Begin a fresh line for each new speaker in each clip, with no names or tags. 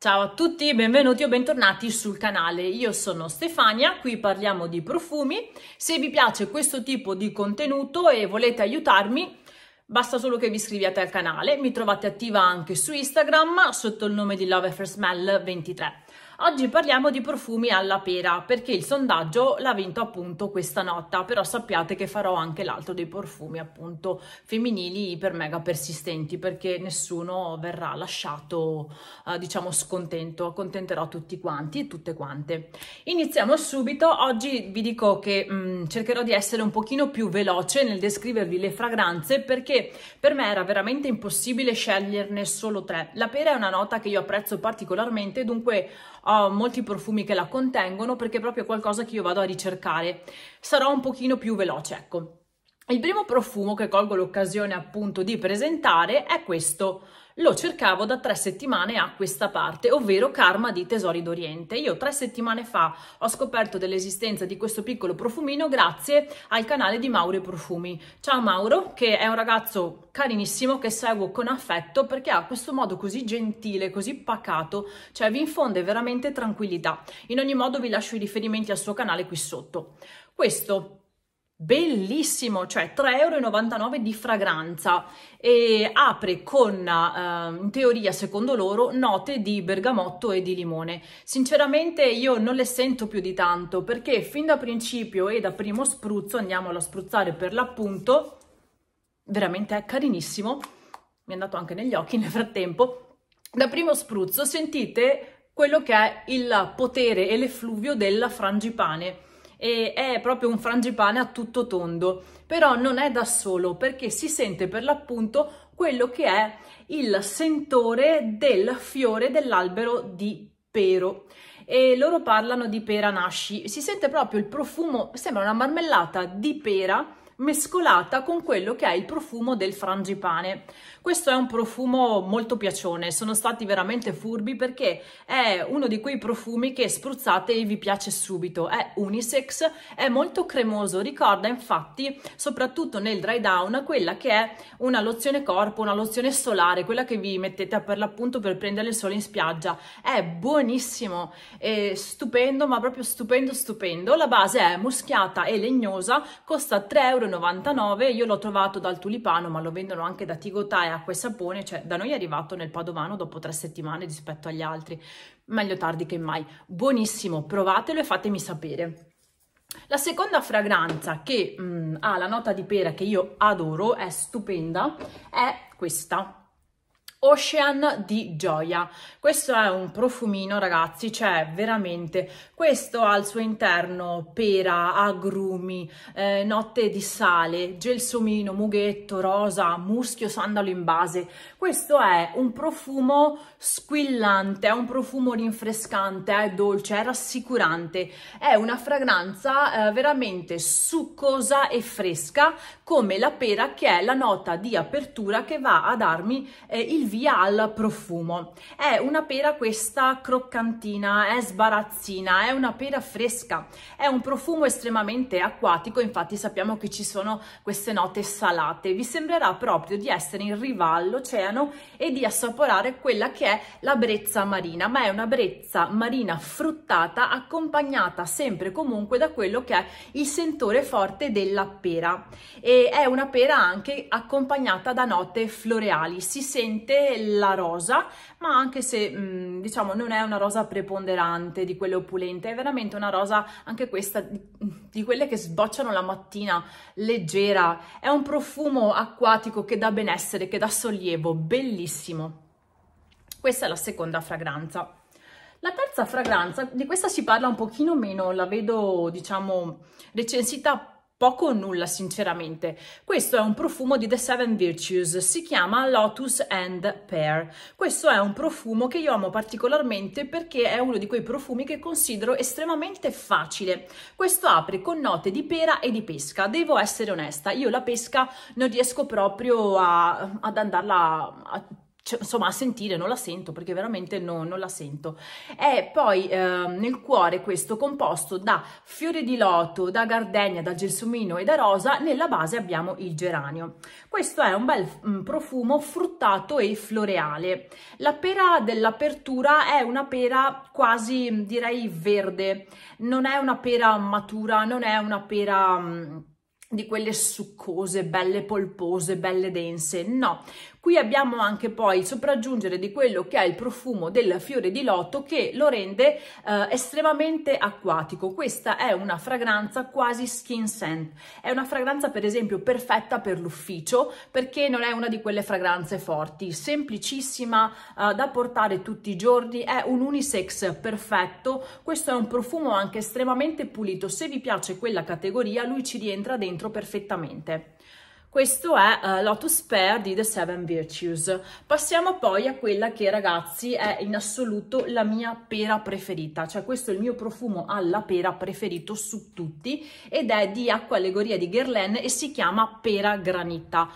Ciao a tutti, benvenuti o bentornati sul canale. Io sono Stefania, qui parliamo di profumi. Se vi piace questo tipo di contenuto e volete aiutarmi, basta solo che vi iscriviate al canale. Mi trovate attiva anche su Instagram sotto il nome di Love First Smell 23. Oggi parliamo di profumi alla pera perché il sondaggio l'ha vinto appunto questa notta, però sappiate che farò anche l'altro dei profumi appunto femminili iper mega persistenti perché nessuno verrà lasciato eh, diciamo scontento, accontenterò tutti quanti e tutte quante. Iniziamo subito, oggi vi dico che mh, mm, cercherò di essere un pochino più veloce nel descrivervi le fragranze perché per me era veramente impossibile sceglierne solo tre. La pera è una nota che io apprezzo particolarmente, dunque ho molti profumi che la contengono perché è proprio qualcosa che io vado a ricercare. Sarò un pochino più veloce, ecco. Il primo profumo che colgo l'occasione appunto di presentare è questo, lo cercavo da tre settimane a questa parte, ovvero Karma di Tesori d'Oriente. Io tre settimane fa ho scoperto dell'esistenza di questo piccolo profumino grazie al canale di Mauro Profumi. Ciao Mauro, che è un ragazzo carinissimo che seguo con affetto perché ha questo modo così gentile, così pacato, cioè vi infonde veramente tranquillità. In ogni modo vi lascio i riferimenti al suo canale qui sotto. Questo bellissimo, cioè 3,99 euro di fragranza e apre con, eh, in teoria secondo loro, note di bergamotto e di limone. Sinceramente io non le sento più di tanto perché fin da principio e da primo spruzzo, andiamolo a spruzzare per l'appunto, veramente è carinissimo, mi è andato anche negli occhi nel frattempo, da primo spruzzo sentite quello che è il potere e l'effluvio del frangipane e è proprio un frangipane a tutto tondo, però non è da solo perché si sente per l'appunto quello che è il sentore del fiore dell'albero di pero e loro parlano di pera nasci, si sente proprio il profumo, sembra una marmellata di pera mescolata con quello che è il profumo del frangipane. Questo è un profumo molto piacione, sono stati veramente furbi perché è uno di quei profumi che spruzzate e vi piace subito, è unisex, è molto cremoso, ricorda infatti soprattutto nel dry down quella che è una lozione corpo, una lozione solare, quella che vi mettete per l'appunto per prendere il sole in spiaggia, è buonissimo, è stupendo ma proprio stupendo stupendo, la base è muschiata e legnosa, costa 3,99 euro, io l'ho trovato dal tulipano ma lo vendono anche da Tigotà e a acqua e sapone, cioè da noi è arrivato nel padovano dopo tre settimane rispetto agli altri, meglio tardi che mai. Buonissimo, provatelo e fatemi sapere. La seconda fragranza che mh, mm, ha la nota di pera che io adoro, è stupenda, è questa, Ocean di Gioia. Questo è un profumino, ragazzi, cioè veramente. Questo ha al suo interno pera, agrumi, eh, notte di sale, gelsomino, mughetto, rosa, muschio, sandalo in base. Questo è un profumo squillante, è un profumo rinfrescante, è dolce, è rassicurante. È una fragranza eh, veramente succosa e fresca, come la pera che è la nota di apertura che va a darmi eh, il via al profumo. È una pera questa croccantina, è sbarazzina, è una pera fresca, è un profumo estremamente acquatico, infatti sappiamo che ci sono queste note salate. Vi sembrerà proprio di essere in riva all'oceano e di assaporare quella che è la brezza marina, ma è una brezza marina fruttata accompagnata sempre comunque da quello che è il sentore forte della pera. E è una pera anche accompagnata da note floreali, si sente la rosa, ma anche se mm, diciamo non è una rosa preponderante di quelle opulente, è veramente una rosa anche questa di, di quelle che sbocciano la mattina, leggera, è un profumo acquatico che dà benessere, che dà sollievo, bellissimo. Questa è la seconda fragranza. La terza fragranza, di questa si parla un pochino meno, la vedo diciamo recensita poco o nulla sinceramente. Questo è un profumo di The Seven Virtues, si chiama Lotus and Pear. Questo è un profumo che io amo particolarmente perché è uno di quei profumi che considero estremamente facile. Questo apre con note di pera e di pesca, devo essere onesta, io la pesca non riesco proprio a, ad andarla a cioè, insomma a sentire non la sento perché veramente no, non la sento. E poi eh, nel cuore questo composto da fiori di loto, da gardenia, da gelsomino e da rosa, nella base abbiamo il geranio. Questo è un bel mm, profumo fruttato e floreale. La pera dell'apertura è una pera quasi mm, direi verde, non è una pera matura, non è una pera... Mm, di quelle succose, belle polpose, belle dense, no, Qui abbiamo anche poi il sopraggiungere di quello che è il profumo del fiore di lotto che lo rende eh, estremamente acquatico. Questa è una fragranza quasi skin scent. È una fragranza per esempio perfetta per l'ufficio perché non è una di quelle fragranze forti, semplicissima eh, da portare tutti i giorni, è un unisex perfetto. Questo è un profumo anche estremamente pulito. Se vi piace quella categoria, lui ci rientra dentro perfettamente. Questo è uh, Lotus Pair di The Seven Virtues. Passiamo poi a quella che ragazzi è in assoluto la mia pera preferita, cioè questo è il mio profumo alla pera preferito su tutti ed è di Acqua Allegoria di Guerlain e si chiama Pera Granita.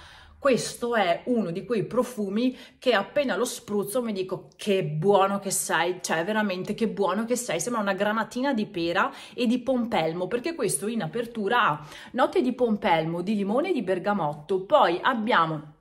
Questo è uno di quei profumi che appena lo spruzzo mi dico che buono che sei, cioè veramente che buono che sei, sembra una granatina di pera e di pompelmo, perché questo in apertura ha note di pompelmo, di limone e di bergamotto, poi abbiamo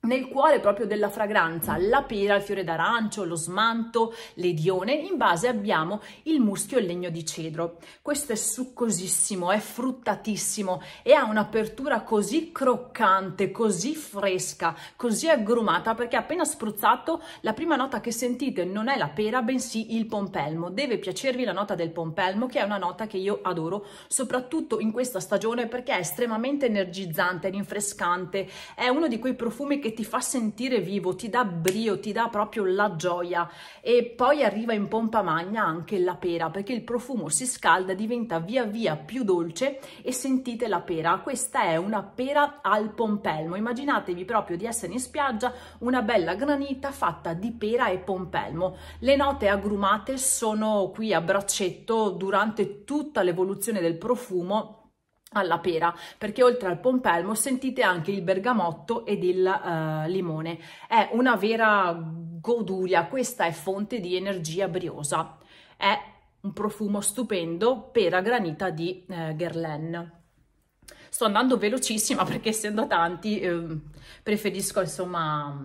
nel cuore proprio della fragranza, la pera, il fiore d'arancio, lo smanto, l'edione, in base abbiamo il muschio e il legno di cedro. Questo è succosissimo, è fruttatissimo e ha un'apertura così croccante, così fresca, così aggrumata perché appena spruzzato la prima nota che sentite non è la pera bensì il pompelmo. Deve piacervi la nota del pompelmo che è una nota che io adoro soprattutto in questa stagione perché è estremamente energizzante, rinfrescante, è uno di quei profumi che ti fa sentire vivo, ti dà brio, ti dà proprio la gioia e poi arriva in pompa magna anche la pera perché il profumo si scalda, diventa via via più dolce e sentite la pera. Questa è una pera al pompelmo. Immaginatevi proprio di essere in spiaggia, una bella granita fatta di pera e pompelmo. Le note agrumate sono qui a braccetto durante tutta l'evoluzione del profumo alla pera perché oltre al pompelmo sentite anche il bergamotto ed il uh, limone è una vera goduria questa è fonte di energia briosa è un profumo stupendo pera granita di eh, Guerlain sto andando velocissima perché essendo tanti eh, preferisco insomma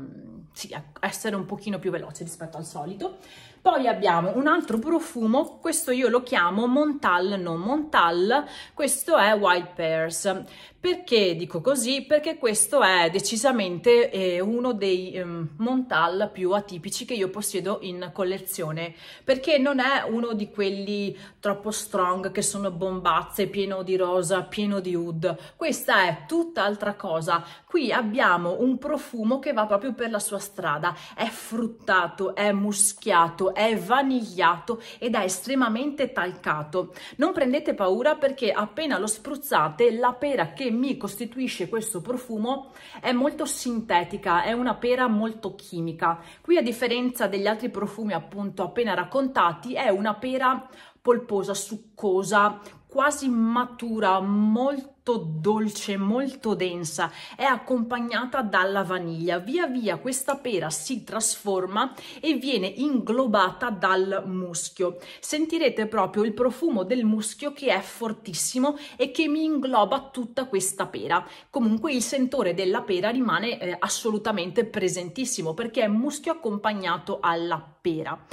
sì, ecco, essere un pochino più veloce rispetto al solito poi abbiamo un altro profumo, questo io lo chiamo Montal, non Montal, questo è White Pears. Perché dico così? Perché questo è decisamente eh, uno dei eh, Montal più atipici che io possiedo in collezione, perché non è uno di quelli troppo strong che sono bombazze, pieno di rosa, pieno di oud. Questa è tutt'altra cosa. Qui abbiamo un profumo che va proprio per la sua strada, è fruttato, è muschiato, è vanigliato ed è estremamente talcato. Non prendete paura perché appena lo spruzzate la pera che mi costituisce questo profumo è molto sintetica, è una pera molto chimica. Qui a differenza degli altri profumi appunto appena raccontati è una pera polposa, succosa, quasi matura, molto dolce, molto densa, è accompagnata dalla vaniglia. Via via questa pera si trasforma e viene inglobata dal muschio. Sentirete proprio il profumo del muschio che è fortissimo e che mi ingloba tutta questa pera. Comunque il sentore della pera rimane eh, assolutamente presentissimo perché è muschio accompagnato alla pera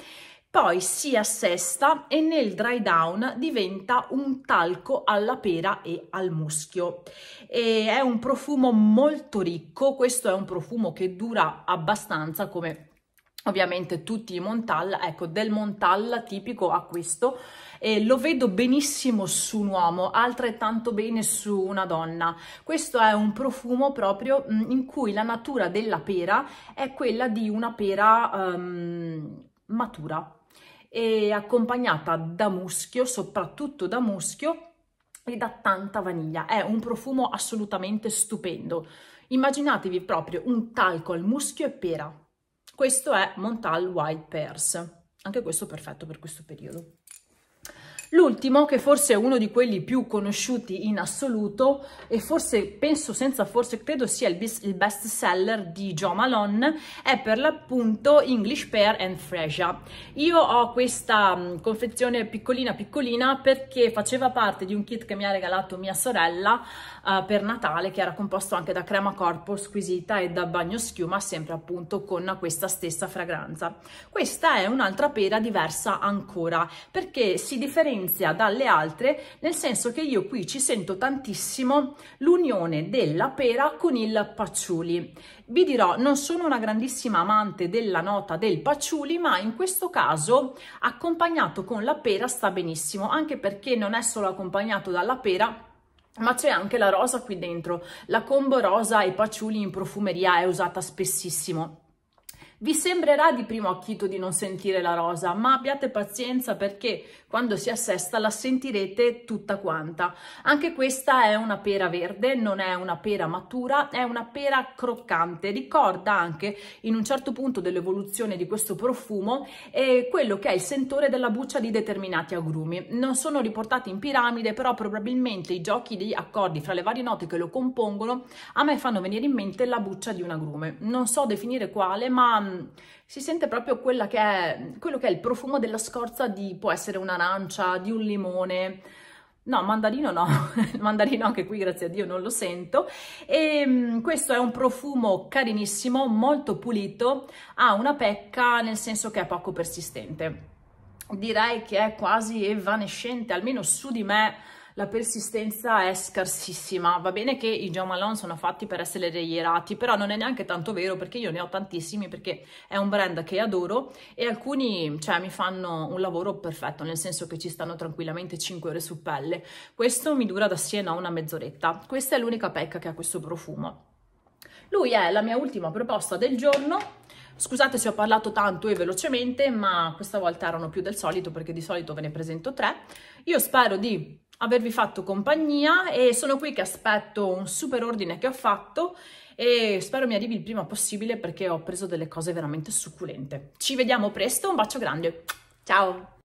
poi si assesta e nel dry down diventa un talco alla pera e al muschio. E è un profumo molto ricco, questo è un profumo che dura abbastanza come ovviamente tutti i Montal, ecco del Montal tipico a questo e lo vedo benissimo su un uomo, altrettanto bene su una donna. Questo è un profumo proprio mm, in cui la natura della pera è quella di una pera um, matura, e accompagnata da muschio, soprattutto da muschio e da tanta vaniglia. È un profumo assolutamente stupendo. Immaginatevi proprio un talco al muschio e pera. Questo è Montal White Pears. Anche questo perfetto per questo periodo. L'ultimo, che forse è uno di quelli più conosciuti in assoluto e forse, penso senza forse, credo sia il, il best seller di Jo Malone, è per l'appunto English Pear and Fresia. Io ho questa mm, confezione piccolina piccolina perché faceva parte di un kit che mi ha regalato mia sorella uh, per Natale, che era composto anche da crema corpo squisita e da bagno schiuma, sempre appunto con questa stessa fragranza. Questa è un'altra pera diversa ancora, perché si differenzia differenzia dalle altre nel senso che io qui ci sento tantissimo l'unione della pera con il patchouli. Vi dirò, non sono una grandissima amante della nota del patchouli, ma in questo caso accompagnato con la pera sta benissimo, anche perché non è solo accompagnato dalla pera, ma c'è anche la rosa qui dentro. La combo rosa e patchouli in profumeria è usata spessissimo. Vi sembrerà di primo acchito di non sentire la rosa, ma abbiate pazienza perché quando si assesta la sentirete tutta quanta. Anche questa è una pera verde, non è una pera matura, è una pera croccante. Ricorda anche in un certo punto dell'evoluzione di questo profumo eh, quello che è il sentore della buccia di determinati agrumi. Non sono riportati in piramide, però probabilmente i giochi di accordi fra le varie note che lo compongono a me fanno venire in mente la buccia di un agrume. Non so definire quale, ma Ehm, si sente proprio che è, quello che è il profumo della scorza di, può essere un'arancia, di un limone, No, mandarino no, il mandarino anche qui grazie a Dio non lo sento. E, ehm, questo è un profumo carinissimo, molto pulito, ha una pecca nel senso che è poco persistente. Direi che è quasi evanescente, almeno su di me la persistenza è scarsissima. Va bene che i Jo Malone sono fatti per essere reierati, però non è neanche tanto vero perché io ne ho tantissimi perché è un brand che adoro e alcuni cioè, mi fanno un lavoro perfetto, nel senso che ci stanno tranquillamente 5 ore su pelle. Questo mi dura da Siena una mezz'oretta. Questa è l'unica pecca che ha questo profumo. Lui è la mia ultima proposta del giorno. Scusate se ho parlato tanto e velocemente, ma questa volta erano più del solito perché di solito ve ne presento tre. Io spero di avervi fatto compagnia e sono qui che aspetto un super ordine che ho fatto e spero mi arrivi il prima possibile perché ho preso delle cose veramente succulente. Ci vediamo presto, un bacio grande, ciao!